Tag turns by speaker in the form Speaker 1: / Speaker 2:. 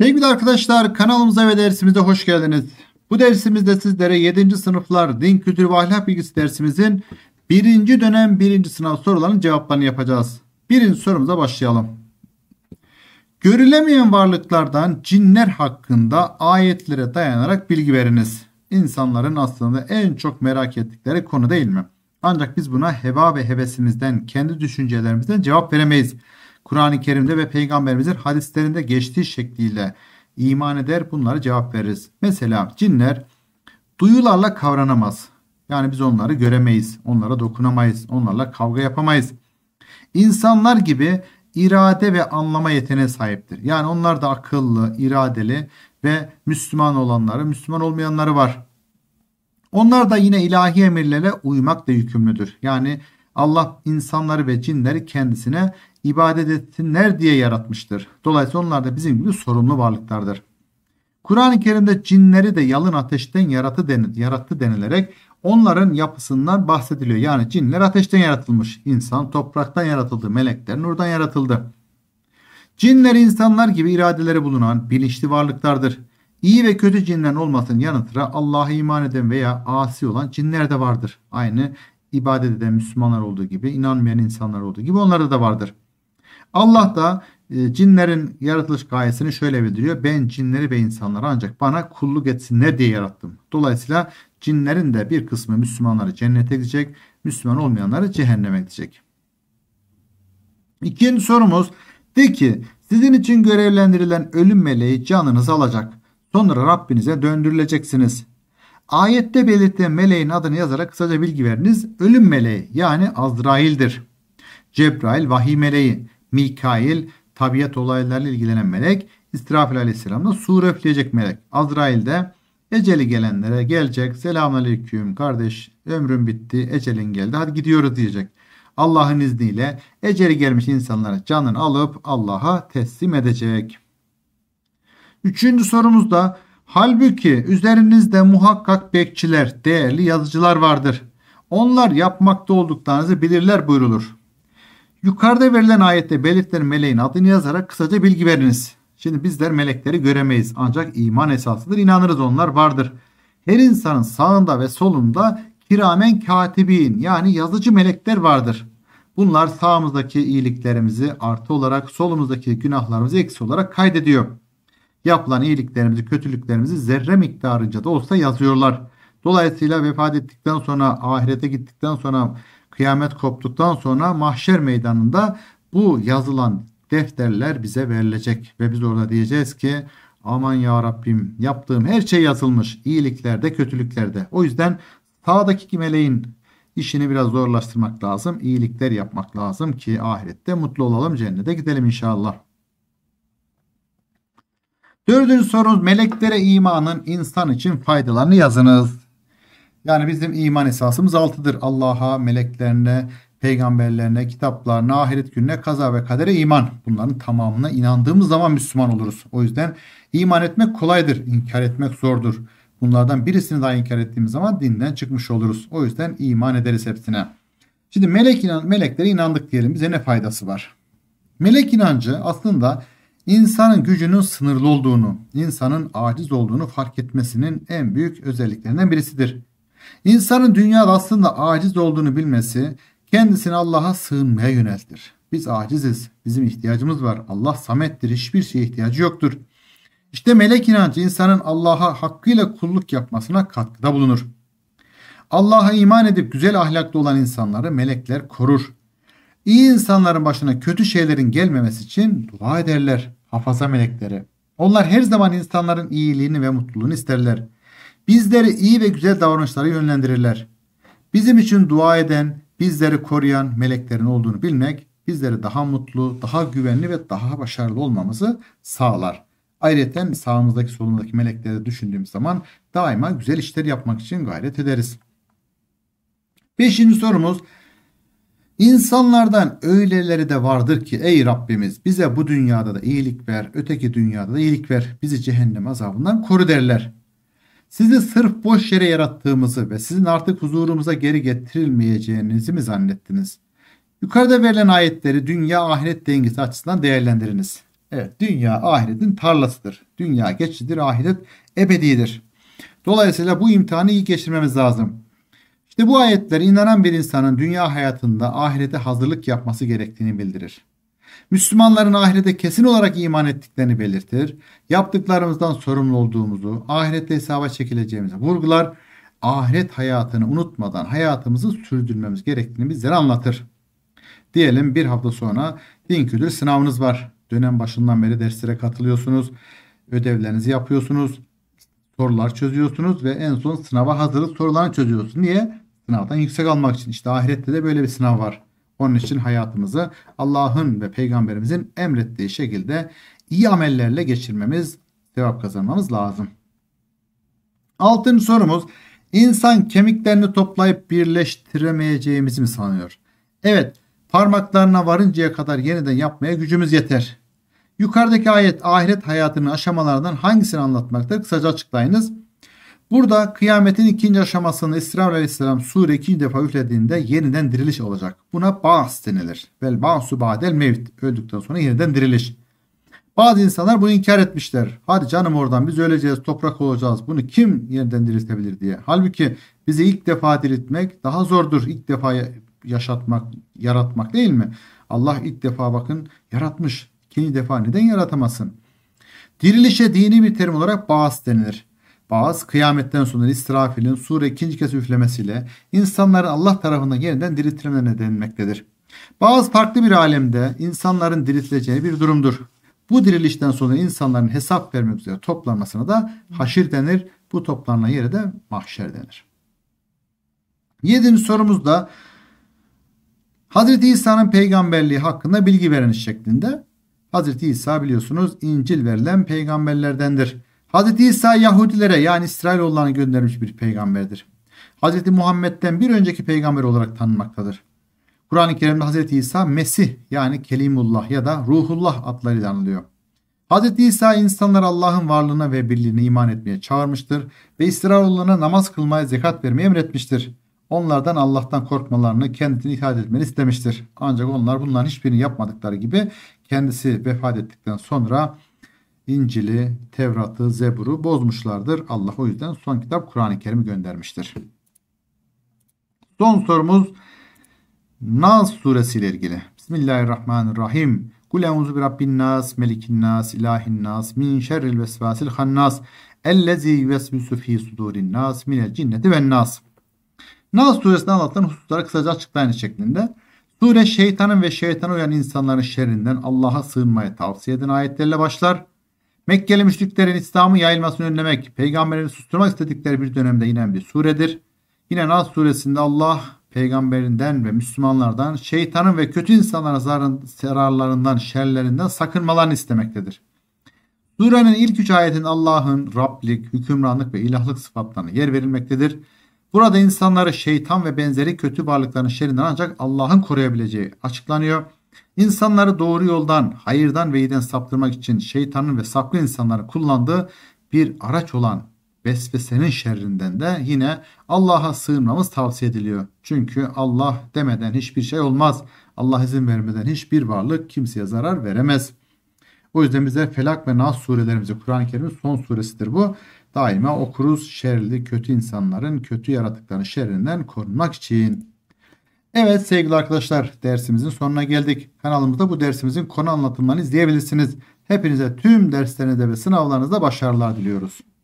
Speaker 1: Sevgili arkadaşlar kanalımıza ve dersimize hoş geldiniz. Bu dersimizde sizlere 7. sınıflar din kültürü ve ahlak bilgisi dersimizin 1. dönem 1. sınav sorularının cevaplarını yapacağız. Birinci sorumuza başlayalım. Görülemeyen varlıklardan cinler hakkında ayetlere dayanarak bilgi veriniz. İnsanların aslında en çok merak ettikleri konu değil mi? Ancak biz buna heva ve hevesimizden, kendi düşüncelerimizden cevap veremeyiz. Kur'an-ı Kerim'de ve peygamberimizin hadislerinde geçtiği şekliyle iman eder bunlara cevap veririz. Mesela cinler duyularla kavranamaz. Yani biz onları göremeyiz, onlara dokunamayız, onlarla kavga yapamayız. İnsanlar gibi irade ve anlama yeteneğe sahiptir. Yani onlar da akıllı, iradeli ve Müslüman olanları, Müslüman olmayanları var. Onlar da yine ilahi emirlere uymakla yükümlüdür. Yani Allah insanları ve cinleri kendisine ibadet etsinler diye yaratmıştır. Dolayısıyla onlar da bizim gibi sorumlu varlıklardır. Kur'an-ı Kerim'de cinleri de yalın ateşten yaratı, denil, yarattı denilerek onların yapısından bahsediliyor. Yani cinler ateşten yaratılmış, insan topraktan yaratıldı, melekler nurdan yaratıldı. Cinler insanlar gibi iradeleri bulunan bilinçli varlıklardır. İyi ve kötü cinler olmasının yanı sıra Allah'a iman eden veya asi olan cinler de vardır. Aynı ibadet eden Müslümanlar olduğu gibi, inanmayan insanlar olduğu gibi onlarda da vardır. Allah da e, cinlerin yaratılış gayesini şöyle bildiriyor. Ben cinleri ve insanları ancak bana kulluk etsinler diye yarattım. Dolayısıyla cinlerin de bir kısmı Müslümanları cennete gidecek, Müslüman olmayanları cehenneme gidecek. İkinci sorumuz de ki sizin için görevlendirilen ölüm meleği canınızı alacak. Sonra Rabbinize döndürüleceksiniz. Ayette belirtilen meleğin adını yazarak kısaca bilgi veriniz. Ölüm meleği yani Azrail'dir. Cebrail vahiy meleği. Mikail tabiat olaylarıyla ilgilenen melek. İsrafil aleyhisselam da sur üfleyecek melek. Azrail de eceli gelenlere gelecek. Selamünaleyküm kardeş ömrün bitti ecelin geldi hadi gidiyoruz diyecek. Allah'ın izniyle eceli gelmiş insanlara canını alıp Allah'a teslim edecek. Üçüncü sorumuzda halbuki üzerinizde muhakkak bekçiler, değerli yazıcılar vardır. Onlar yapmakta olduklarınızı bilirler buyurulur. Yukarıda verilen ayette belirtilen meleğin adını yazarak kısaca bilgi veriniz. Şimdi bizler melekleri göremeyiz ancak iman esasıdır inanırız onlar vardır. Her insanın sağında ve solunda kiramen katibin yani yazıcı melekler vardır. Bunlar sağımızdaki iyiliklerimizi artı olarak solumuzdaki günahlarımızı eksi olarak kaydediyor. Yapılan iyiliklerimizi kötülüklerimizi zerre miktarınca da olsa yazıyorlar. Dolayısıyla vefat ettikten sonra ahirete gittikten sonra kıyamet koptuktan sonra mahşer meydanında bu yazılan defterler bize verilecek ve biz orada diyeceğiz ki aman ya Rabbim yaptığım her şey yazılmış iyiliklerde kötülüklerde. O yüzden sağdaki meleğin işini biraz zorlaştırmak lazım. İyilikler yapmak lazım ki ahirette mutlu olalım cennete gidelim inşallah. Dördüncü sorumuz meleklere imanın insan için faydalarını yazınız. Yani bizim iman esasımız altıdır. Allah'a, meleklerine, peygamberlerine, kitaplarına, ahiret gününe, kaza ve kadere iman. Bunların tamamına inandığımız zaman Müslüman oluruz. O yüzden iman etmek kolaydır, inkar etmek zordur. Bunlardan birisini daha inkar ettiğimiz zaman dinden çıkmış oluruz. O yüzden iman ederiz hepsine. Şimdi melek inan meleklere inandık diyelim. Bize ne faydası var? Melek inancı aslında insanın gücünün sınırlı olduğunu, insanın aciz olduğunu fark etmesinin en büyük özelliklerinden birisidir. İnsanın dünyada aslında aciz olduğunu bilmesi kendisini Allah'a sığınmaya yöneltir. Biz aciziz. Bizim ihtiyacımız var. Allah samettir. Hiçbir şeye ihtiyacı yoktur. İşte melek inancı insanın Allah'a hakkıyla kulluk yapmasına katkıda bulunur. Allah'a iman edip güzel ahlaklı olan insanları melekler korur. İyi insanların başına kötü şeylerin gelmemesi için dua ederler hafaza melekleri. Onlar her zaman insanların iyiliğini ve mutluluğunu isterler. Bizleri iyi ve güzel davranışlara yönlendirirler. Bizim için dua eden, bizleri koruyan meleklerin olduğunu bilmek bizleri daha mutlu, daha güvenli ve daha başarılı olmamızı sağlar. Ayrıca sağımızdaki solumuzdaki melekleri düşündüğümüz zaman daima güzel işler yapmak için gayret ederiz. Beşinci sorumuz İnsanlardan öyleleri de vardır ki ey Rabbimiz bize bu dünyada da iyilik ver, öteki dünyada da iyilik ver, bizi cehennem azabından koru derler. Sizi sırf boş yere yarattığımızı ve sizin artık huzurumuza geri getirilmeyeceğinizi mi zannettiniz? Yukarıda verilen ayetleri dünya ahiret dengesi açısından değerlendiriniz. Evet, dünya ahiretin tarlasıdır. Dünya geçidir, ahiret ebedidir. Dolayısıyla bu imtihanı iyi geçirmemiz lazım. İşte bu ayetler inanan bir insanın dünya hayatında ahirete hazırlık yapması gerektiğini bildirir. Müslümanların ahirete kesin olarak iman ettiklerini belirtir. Yaptıklarımızdan sorumlu olduğumuzu, ahirette hesaba çekileceğimizi vurgular. Ahiret hayatını unutmadan hayatımızı sürdürmemiz gerektiğini bizlere anlatır. Diyelim bir hafta sonra din kültür sınavınız var. Dönem başından beri derslere katılıyorsunuz. Ödevlerinizi yapıyorsunuz. Sorular çözüyorsunuz ve en son sınava hazırlık sorularını çözüyorsunuz. Niye? Sınavdan yüksek almak için. İşte ahirette de böyle bir sınav var. Onun için hayatımızı Allah'ın ve peygamberimizin emrettiği şekilde iyi amellerle geçirmemiz, sevap kazanmamız lazım. Altın sorumuz insan kemiklerini toplayıp birleştiremeyeceğimizi mi sanıyor? Evet parmaklarına varıncaya kadar yeniden yapmaya gücümüz yeter. Yukarıdaki ayet ahiret hayatının aşamalarından hangisini anlatmakta? Kısaca açıklayınız. Burada kıyametin ikinci aşamasını İsrail Aleyhisselam sure ikinci defa üflediğinde yeniden diriliş olacak. Buna ba's denilir. Vel ba'su ba'del mevt. Öldükten sonra yeniden diriliş. Bazı insanlar bunu inkar etmişler. Hadi canım oradan biz öleceğiz, toprak olacağız. Bunu kim yeniden diriltebilir diye. Halbuki bizi ilk defa diriltmek daha zordur. İlk defa yaşatmak, yaratmak değil mi? Allah ilk defa bakın yaratmış. İkinci defa neden yaratamasın? Dirilişe dini bir terim olarak bağıs denilir. Bağız kıyametten sonra İsrafil'in sure ikinci kez üflemesiyle insanların Allah tarafından yeniden diriltilmelerine denilmektedir. Bağız farklı bir alemde insanların diriltileceği bir durumdur. Bu dirilişten sonra insanların hesap vermek üzere toplanmasına da haşir denir. Bu toplanan yere de mahşer denir. Yedinci sorumuz da Hazreti İsa'nın peygamberliği hakkında bilgi veriniz şeklinde. Hazreti İsa biliyorsunuz İncil verilen peygamberlerdendir. Hz. İsa Yahudilere yani İsrailoğullarına göndermiş bir peygamberdir. Hz. Muhammed'den bir önceki peygamber olarak tanınmaktadır. Kur'an-ı Kerim'de Hz. İsa Mesih yani Kelimullah ya da Ruhullah adlarıyla anılıyor. Hz. İsa insanlar Allah'ın varlığına ve birliğine iman etmeye çağırmıştır ve İsrailoğullarına namaz kılmaya zekat vermeyi emretmiştir. Onlardan Allah'tan korkmalarını kendisini ifade etmeni istemiştir. Ancak onlar bunların hiçbirini yapmadıkları gibi kendisi vefat ettikten sonra İncil'i, Tevrat'ı, Zebur'u bozmuşlardır. Allah o yüzden son kitap Kur'an-ı Kerim'i göndermiştir. Son sorumuz Nas suresi ile ilgili. Bismillahirrahmanirrahim. Kul euzu bi rabbin nas, melikin nas, ilahin nas, min şerril vesvasil hannas, ellezî yuvesvisu fî sudurin nas, minel cinneti ve nas. Nas Suresi'nde anlatan hususları kısaca açıklayın şeklinde. Sure şeytanın ve şeytana uyan insanların şerrinden Allah'a sığınmayı tavsiye eden ayetlerle başlar. Mekkeli müşriklerin İslam'ın yayılmasını önlemek, peygamberini susturmak istedikleri bir dönemde inen bir suredir. Yine Nas suresinde Allah peygamberinden ve Müslümanlardan şeytanın ve kötü insanların zararlarından, şerlerinden sakınmalarını istemektedir. Surenin ilk üç ayetin Allah'ın Rablik, hükümranlık ve ilahlık sıfatlarına yer verilmektedir. Burada insanları şeytan ve benzeri kötü varlıkların şerinden ancak Allah'ın koruyabileceği açıklanıyor. İnsanları doğru yoldan, hayırdan ve iyiden saptırmak için şeytanın ve sapkın insanların kullandığı bir araç olan vesvesenin şerrinden de yine Allah'a sığınmamız tavsiye ediliyor. Çünkü Allah demeden hiçbir şey olmaz. Allah izin vermeden hiçbir varlık kimseye zarar veremez. O yüzden bize Felak ve Nas surelerimizi Kur'an-ı Kerim'in son suresidir bu. Daima okuruz şerli kötü insanların kötü yaratıklarının şerrinden korunmak için. Evet sevgili arkadaşlar dersimizin sonuna geldik. Kanalımızda bu dersimizin konu anlatımlarını izleyebilirsiniz. Hepinize tüm derslerinizde ve sınavlarınızda başarılar diliyoruz.